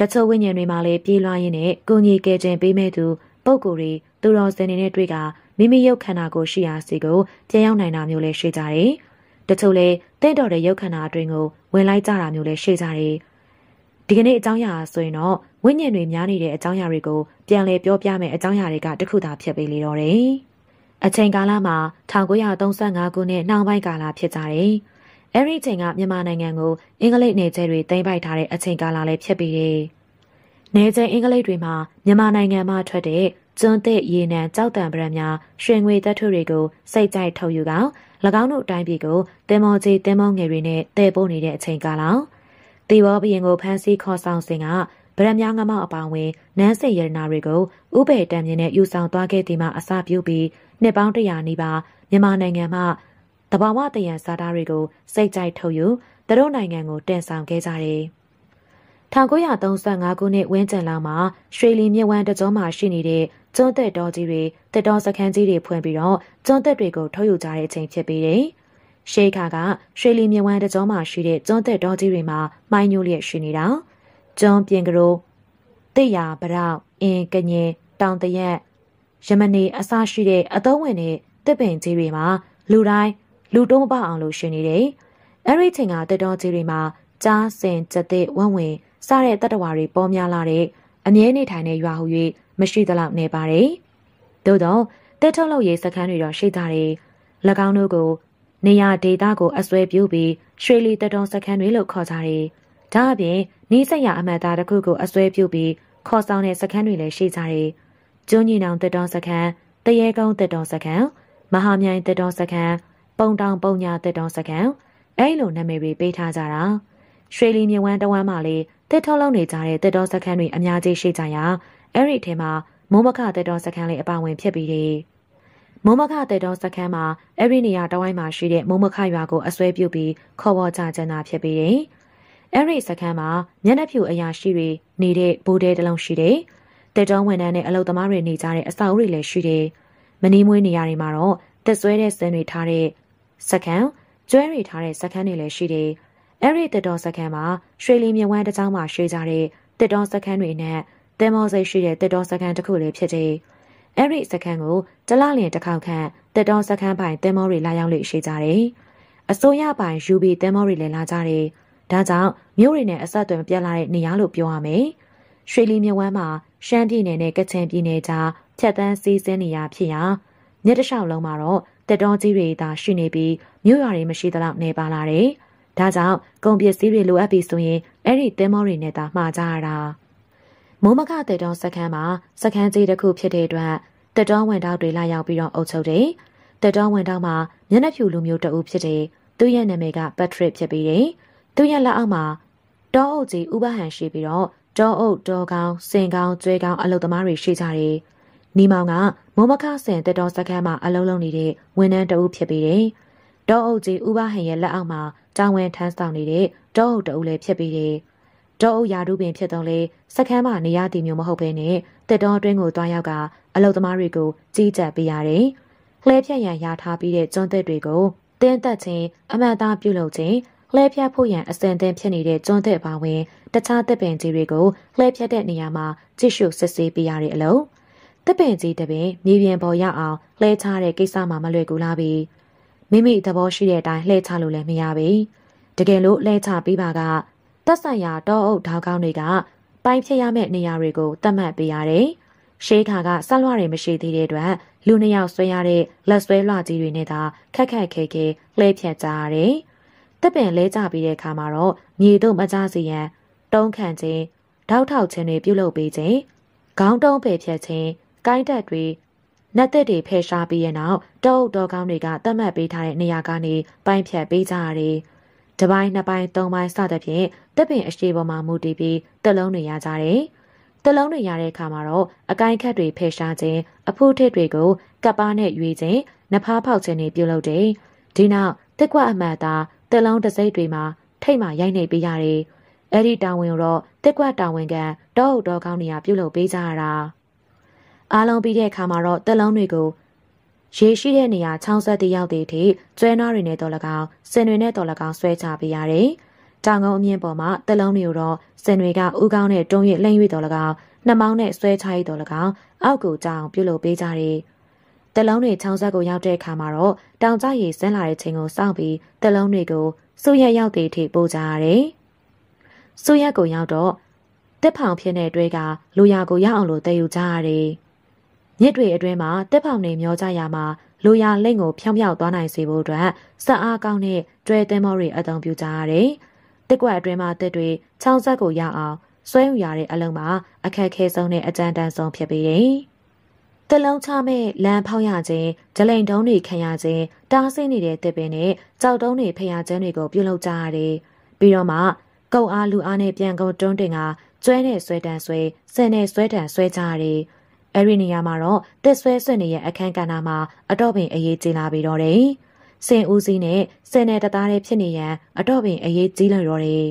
တချို့ဝိညာဉ်တွေမှာလည်းပြေးလွှားရင်းနဲ့ကိုကြီးကဲခြင်းပေးမဲ့သူပုံကိုယ်တွေသူတော်စင်တွေနဲ့တွေ့ကမိမိရုပ်ခန္ဓာကိုရှိရာစီကိုပြန်ရောက်နိုင်တာမျိုးလည်းရှိကြတယ်။တချို့လည်းတဲ့တော်တဲ့ရုပ်ခန္ဓာအတွင်းကိုဝင်လိုက်ကြတာမျိုးလည်းရှိကြတယ်။ဒီကနေ့အကြောင်းအရာဆိုရင်တော့ဝိညာဉ်တွေများနေတဲ့အကြောင်းအရာတွေကိုပြန်လည်ပြောပြမယ့်အကြောင်းအရာတွေကတခုသာဖြစ်ပေလေတော့တယ်။အချိန်ကာလမှာ1935ခုနှစ်နှောင်းပိုင်းကာလဖြစ်ကြတယ်။အဲဒီအချိန်ကမြန်မာနိုင်ငံကိုအင်္ဂလိပ်နယ်ချဲတွေသိမ်းပိုက်ထားတဲ့အချိန်ကာလလည်းဖြစ်ပြီးတယ်။နယ်ကျဲအင်္ဂလိပ်တွေမှာမြန်မာနိုင်ငံမှာထွက်တဲ့ကျွန်းသစ်ရေနံကြောက်တံပရံများရွှေငွေတပ်ထုတွေကိုစိတ်ကြိုက်ထုတ်ယူကောင်၎င်းတို့အတိုင်းပြည်ကိုတင်မောကြီးတင်မောငယ်တွေနဲ့တည်ပို့နေတဲ့အချိန်ကာလတေဘောဘရင်ကိုဖမ်းဆီးခေါ်ဆောင်စဉ်ကဗရမ ्या ငမောက်အပောင်ဝင်နန်းစင်ရတနာတွေကိုဥပေတံမြင်နဲ့ယူဆောင်သွားခဲ့ဒီမှာအစပြုပြီးနှစ်ပေါင်း100နီးပါးမြန်မာနိုင်ငံမှတဘာဝတယံစာသားတွေကိုစိတ်ကြိုက်ထုတ်ယူသူတို့နိုင်ငံကိုတင်ဆောင်ခဲ့ကြတယ်1935ခုနှစ်ဝင်းကျင်လောက်မှာရွှေလီမြဝန်းတကြောမှာရှိနေတဲ့ကျွန်းသက်တော်ကြီးတွေတက်တော်စခန်းကြီးတွေဖွင့်ပြီးတော့ကျွန်းသက်တွေကိုထုတ်ယူကြတဲ့အချိန်ဖြစ်ပြီးတယ်။ရှေးခါကရွှေလီမြဝန်းတကြောမှာရှိတဲ့ကျွန်းသက်တော်ကြီးတွေမှာမိုင်းညိုးလျက်ရှိနေတာ။ကျွန်းပြင်ကရိုးတိတ်ရပရောက်အင်းကငင်တောင်တရက်ယမနီအစရှိတဲ့အသုံးဝင်တဲ့တစ်ပင်ကြီးတွေမှာလူတိုင်းလူတုံးပအောင်လို့ရှင်နေတယ်။အဲဒီချိန်ကတက်တော်ကြီးတွေမှာကြားစင်ကြက်တဲ့ဝန်းဝင်စတဲ့တတ္တဝါတွေပေါ်များလာတဲ့အမြဲနေထိုင်တဲ့ရွာဟု၍မရှိသလောက်နေပါတယ်။သို့တော့တက်ထုတ်လုပ်ရေးစခန်းတွေတော့ရှိကြတယ်။၎င်းတို့ကို နေရဒေတာကိုအစွဲပြုပြီးရွှေလီတက်တုံစခန်းတွေလို့ခေါ်ကြတယ်။ဒါအပြင်နီးစက်ရအမှတ်သားတစ်ခုကိုအစွဲပြုပြီးခေါ်ဆောင်တဲ့စခန်းတွေလည်းရှိကြတယ်။ကျွန်းညီနောင်တက်တုံစခန်း၊တရေကုန်းတက်တုံစခန်း၊မဟာမြိုင်တက်တုံစခန်း၊ပုံတောင်ပုံညာတက်တုံစခန်းအဲလိုနာမည်တွေပေးထားကြတာ။ရွှေလီမြဝန်းတဝမ်းမှာလည်းတစ်ထုတ်လုပ်နေကြတဲ့တစ်တော်စခန်းတွေအများကြီးရှိကြရာအဲ့ဒီထဲမှာမုံမခတစ်တော်စခန်းလေးအပါဝင်ဖြစ်ပြီးတယ်မုံမခတဲ့တော်စခန်းမှာအဲ့ဒီနေရာတဝိုင်းမှာရှိတဲ့မုံမခရွာကိုအစွဲပြုတ်ပြီးခေါ်ဝေါ်ကြကြတာဖြစ်ပြီးတယ်။အဲ့ဒီစခန်းမှာမျက်နှာဖြူအရာရှိတွေနေတဲ့ဘိုးတဲတစ်လုံးရှိတယ်။တဲတော်ဝန်ထမ်းနဲ့အလုပ်သမားတွေနေကြတဲ့အဆောက်အဦတွေလည်းရှိတယ်။မနီးမွေးနေရာတွေမှာတော့တက်ဆွဲတဲ့စင်တွေထားတဲ့စခန်း၊ကျွဲတွေထားတဲ့စခန်းတွေလည်းရှိတယ်။အဲ့ဒီတစ်တော်စခန်းမှာရွှေလီမြဝန်းတစ်ချောင်းမှာရှိကြတဲ့တစ်တော်စခန်းတွေနဲ့တင်မောစိတ်ရှိတဲ့တစ်တော်စခန်းတစ်ခုလည်းဖြစ်တဲ့အဲ့ဒီစခန်းကိုတလလင်တစ်ခေါက်ခန့်တစ်တော်စခန်းပိုင်တင်မောတွေလာရောက်လို့ရှိကြတယ်။အစိုးရပိုင် UB တင်မောတွေလည်းလာကြတယ်။ဒါကြောင့်မြို့တွေနဲ့အဆက်အသွယ်မပြတ်လာတဲ့နေရာလို့ပြောရမယ်။ရွှေလီမြဝန်းမှာရှမ်းပြည်နယ်နဲ့ကချင်ပြည်နယ်ကြားဖြတ်တန်းစီးဆင်းနေရဖြစ်ရာမြစ်တစ်လျှောက်လုံးမှာတော့တက်တော်ကြီးတွေသာရှိနေပြီးမြို့ရွာတွေမရှိသလောက်နေပါလာတယ်။ဒါကြောင့်ကုန်ပစ္စည်းတွေလိုအပ်ပြီဆိုရင်အဲ့ဒီသင်းမောတွေနဲ့သာမှာကြရတာမိုးမခတဲတောစခန်းမှာစခန်းကြီးတစ်ခုဖြစ်တဲ့အတွက်တတော်ဝင်တောက်တွေလာရောက်ပြီးတော့အုပ်ချုပ်တယ်တတော်ဝင်တောက်မှာမျက်နှာဖြူလူမျိုးတအုပ်ဖြစ်တယ်သူ့ရဲ့နာမည်ကပတ်ထရစ်ဖြစ်ပြီးတယ်သူ့ရဲ့လက်အောက်မှာတောအုပ်ကြီးဥပဟန်ရှိပြီးတော့တောအုပ်တောကောင်းစင်ကောင်းကျွဲကောင်းအလုပ်သမားတွေရှိကြတယ်နီမောင်ကမိုးမခဆင်တတော်စခန်းမှာအလုံးလုံးနေတဲ့ဝန်ထမ်းတအုပ်ဖြစ်ပြီးတယ်တောအုပ်ကြီးဥပဟန်ရဲ့လက်အောက်မှာတာဝန်ထမ်းဆောင်နေတဲ့တောအုပ်တအုပ်လည်းဖြစ်ပြီးတယ်။တောအုပ်ယာတုပင်ဖြစ်တော့လေစခန်းမှာနေရတည်မျိုးမဟုတ်ဘဲနဲ့တက်တော်အတွင်းကိုတွားရောက်ကအလုံသမားတွေကိုကြီးကြပ်ပေးရတယ်။လှဲဖြက်ရန်ယာထားပြီးတဲ့ကျွန်းသစ်တွေကိုတင်းတက်ခြင်းအမှန်သားပြုလုပ်ခြင်းလှဲဖြတ်ဖို့ရန်အစင်သင်ဖြစ်နေတဲ့ကျွန်းသစ်ပါဝင်တခြားသစ်ပင်ကြီးတွေကိုလှဲဖြတ်တဲ့နေရာမှာကြည့်ရှုစစ်ဆေးပေးရတဲ့အလုံးသစ်ပင်ကြီးတပင်မြေပြင်ပေါ်ရောက်အောင်လှဲချတဲ့ကိစ္စမှမလွယ်ကူလာပြီးမိမိသဘောရှိတဲ့အတိုင်းလှည့်ချလို့လည်းမရပါဘူး။တကယ်လို့လှည့်ချပေးပါကတက်ဆိုင်ရာတောအုပ်ဓာကောင်းတွေကပိုင်းဖြတ်ရမယ့်နေရာတွေကိုသတ်မှတ်ပေးရတယ်။ရှေးခါကဆက်လွှားတွေမရှိသေးတဲ့အတွက်လူနှစ်ယောက်ဆွဲရတဲ့လက်ဆွဲလွှာကြီးတွေနဲ့သာခက်ခက်ခဲခဲလှည့်ဖြတ်ကြရတယ်။တပ်ပင်လဲကြပြီးတဲ့အခါမှာတော့မြေတို့မကြစီရန်တုံးခန့်ခြင်းထောက်ထောက်ခြင်းတွေပြုလုပ်ပေးခြင်းခေါင်းတုံးပယ်ဖြတ်ခြင်းကိုင်းတက်တွေနတ်သက်တွေဖယ်ရှားပြီးရနောက်တောအုပ်တော်ကောင်းတွေကသတ်မှတ်ပေးထားတဲ့နေရာကနေပိုင်းဖြတ်ပေးကြရတယ်။တပိုင်းနှစ်ပိုင်းသုံးပိုင်းစသဖြင့်တပ်ပင်အရှိပေါ်မှာမူတည်ပြီးတက်လုံးတွေရကြတယ်။တက်လုံးတွေရတဲ့အခါမှာတော့အကိုင်းခတ်တွေဖယ်ရှားခြင်း အဖို့ထစ်တွေကိုကပ်ပါနဲ့ရွေးခြင်းနဖားဖောက်ခြင်းတွေပြုလုပ်တယ်။ဒီနောက်တက်ကွအမှတ်သားတက်လုံးတစိမ့်တွေမှာထိတ်မှရိုက်နေပေးရတယ်။အဲ့ဒီတာဝန်ကိုတော့တက်ကွတာဝန်ကတောအုပ်တော်ကောင်းတွေကပြုလုပ်ပေးကြရတာ။အားလုံးပြီးတဲ့အခါမှာတော့တက်လုံးတွေကိုရေရှိတဲ့နေရာ63ရောက်သေးထိကျွဲနွားတွေနဲ့တော်လကောင်ဆင်တွေနဲ့တော်လကောင်ဆွဲချပေးရတယ်။တောင်ကုန်းအမြင့်ပေါ်မှာတက်လုံးတွေကိုတော့ဆင်တွေကဥကောင်းနဲ့တုံးရလှမ့်၍တော်လကောင်နှမောင်းနဲ့ဆွဲချရတော်လကောင်အောက်ကိုကြောင်ပြုတ်လို့ပေးကြတယ်။တက်လုံးတွေ60ကိုရောက်တဲ့အခါမှာတော့တောင်ကျရေဆင်းလာတဲ့ချိန်ကိုစောင့်ပြီးတက်လုံးတွေကိုစုရက်ရောက်သေးထိပို့ကြရတယ်။စုရက်ကိုရောက်တော့တက်ဖောင်ဖြစ်တဲ့အတွဲကလူရကိုရောက်အောင်လို့တည်ယူကြရတယ်။မြစ်တွေအတွင်းမှာတက်ဖောင်တွေမျောကြရမှာလိုရာလိမ့်ကိုဖြောင်းဖြောက်သွားနိုင်စေဖို့အတွက်စက်အားကောင်းတဲ့တွဲတင်မောတွေအသုံးပြုကြရတယ်။တက်ကွက်အတွင်းမှာတက်တွေချောင်းဆက်ကိုရအောင်ဆွဲယူရတဲ့အလုံးမှာ အခက်ခဲဆုံးနဲ့အကြမ်းတမ်းဆုံးဖြစ်ပေတယ်။တလုံးချမဲ့လမ်းဖောက်ရခြင်း၊ဒလိန်တုံးတွေခံရခြင်း၊တားဆင်းနေတဲ့တစ်ပင်နဲ့ကြောက်တုံးတွေဖျားခြင်းတွေကိုပြုလုပ်ကြရတယ်။ပြီးတော့မှကုံအားလူအားနဲ့ပြန်ကုန်တွန်းတင်ကကျွဲနဲ့ဆွဲတန်ဆွဲဆင်နဲ့ဆွဲတန်ဆွဲကြရတယ်။အဲ့ဒီနေရာမှာတော့တက်ဆွဲဆွနေတဲ့အခန်းကဏ္ဍမှာအတော့ပင်အရေးကြီးလာပြီးတော့တယ်။စင်ဦးစီးနဲ့စင်နဲ့တသားလေးဖြစ်နေရန်အတော့ပင်အရေးကြီးလာတော့တယ်။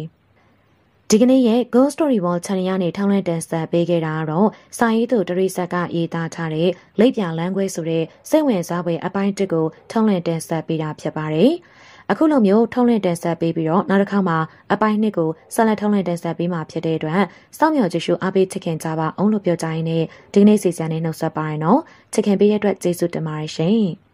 ဒီကနေ့ရဲ့ Ghost Story World Channel ကနေထောင်းလန့်တင်ဆက်ပေးခဲ့တာကတော့စာရေးသူတရိဆက်ကရေးသားထားတဲ့လိပ်ပြလန်းခွဲဆိုတဲ့စိတ်ဝင်စားဖွယ်အပိုင်းတစ်ကိုထောင်းလန့်တင်ဆက်ပေးတာဖြစ်ပါတယ်။အခုလိုမျိုးထုံးလင့်တင်ဆက်ပေးပြီးတော့နောက်တစ်ခါမှအပိုင်းနှစ်ကိုဆက်လက်ထုံးလင့်တင်ဆက်ပေးမှာဖြစ်တဲ့အတွက်စောင့်မျှော်ကြည့်ရှုအားပေးချစ်ခင်ကြပါအောင်လို့ပြောကြရင်းနဲ့ဒီကနေ့စီစဉ်နေနှုတ်ဆက်ပါရနော်ချစ်ခင်ပေးရတဲ့အတွက်ကျေးဇူးတင်ပါတယ်ရှင်။